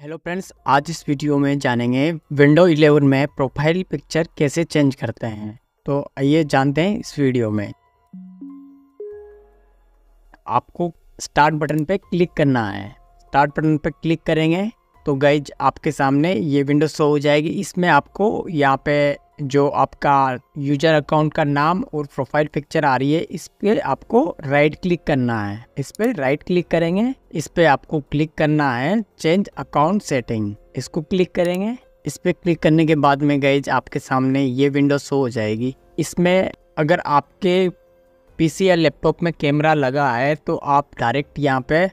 hello friends आज इस video में जानेंगे विंडो 11 में प्रोफाइल पिक्चर कैसे चेंज करते हैं तो आइए जानते हैं इस वीडियो में आपको स्टार्ट बटन पर क्लिक करना है स्टार्ट बटन पर क्लिक करेंगे तो गई आपके सामने ये विंडो शो हो जाएगी इसमें आपको यहाँ पे जो आपका यूजर अकाउंट का नाम और प्रोफाइल पिक्चर आ रही है इस पे आपको राइट क्लिक करना है इस पे राइट क्लिक करेंगे इस पे आपको क्लिक करना है चेंज अकाउंट सेटिंग इसको क्लिक करेंगे इस पे क्लिक करने के बाद में गए आपके सामने ये विंडो शो हो जाएगी इसमें अगर आपके पीसी या लैपटॉप में कैमरा लगा है तो आप डायरेक्ट यहाँ पे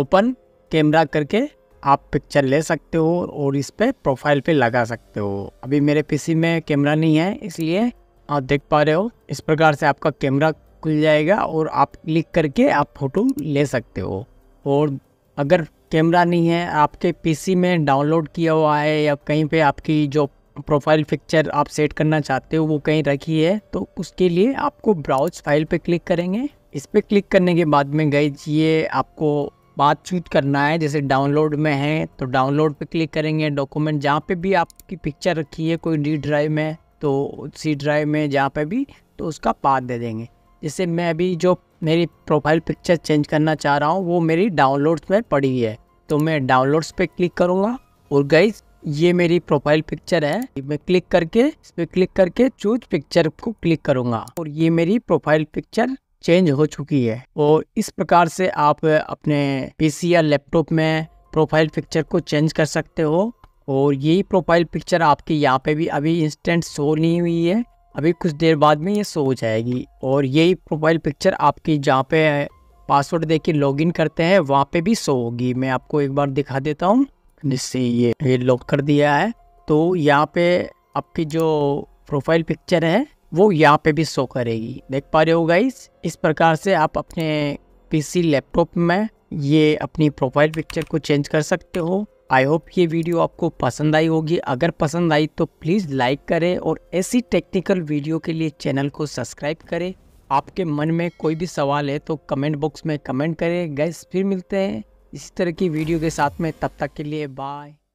ओपन कैमरा करके आप पिक्चर ले सकते हो और इस पर प्रोफाइल पे लगा सकते हो अभी मेरे पीसी में कैमरा नहीं है इसलिए आप देख पा रहे हो इस प्रकार से आपका कैमरा खुल जाएगा और आप क्लिक करके आप फ़ोटो ले सकते हो और अगर कैमरा नहीं है आपके पीसी में डाउनलोड किया हुआ है या कहीं पे आपकी जो प्रोफाइल पिक्चर आप सेट करना चाहते हो वो कहीं रखी है तो उसके लिए आपको ब्राउज फाइल पे क्लिक करेंगे इस पर क्लिक करने के बाद में गई ये आपको बातचीत करना है जैसे डाउनलोड में है तो डाउनलोड पे क्लिक करेंगे डॉक्यूमेंट जहाँ पे भी आपकी पिक्चर रखी है कोई डी ड्राइव में तो सी ड्राइव में जहाँ पे भी तो उसका पाथ दे देंगे जैसे मैं अभी जो मेरी प्रोफाइल पिक्चर चेंज करना चाह रहा हूँ वो मेरी डाउनलोड्स में पड़ी है तो मैं डाउनलोड्स पे क्लिक करूँगा और गई ये मेरी प्रोफाइल पिक्चर है मैं क्लिक करके इस पर क्लिक करके चूज पिक्चर को क्लिक करूँगा और ये मेरी प्रोफाइल पिक्चर चेंज हो चुकी है और इस प्रकार से आप अपने पीसी या लैपटॉप में प्रोफाइल पिक्चर को चेंज कर सकते हो और यही प्रोफाइल पिक्चर आपके यहाँ पे भी अभी इंस्टेंट शो नहीं हुई है अभी कुछ देर बाद में ये शो हो जाएगी और यही प्रोफाइल पिक्चर आपकी जहाँ पे पासवर्ड दे के लॉग करते हैं वहाँ पे भी शो होगी मैं आपको एक बार दिखा देता हूँ जिससे ये ये लॉक कर दिया है तो यहाँ पे आपकी जो प्रोफाइल पिक्चर है वो यहाँ पे भी शो करेगी देख पा रहे हो गाइस इस प्रकार से आप अपने पीसी लैपटॉप में ये अपनी प्रोफाइल पिक्चर को चेंज कर सकते हो आई होप ये वीडियो आपको पसंद आई होगी अगर पसंद आई तो प्लीज़ लाइक करें और ऐसी टेक्निकल वीडियो के लिए चैनल को सब्सक्राइब करें आपके मन में कोई भी सवाल है तो कमेंट बॉक्स में कमेंट करें गैस फिर मिलते हैं इसी तरह की वीडियो के साथ में तब तक के लिए बाय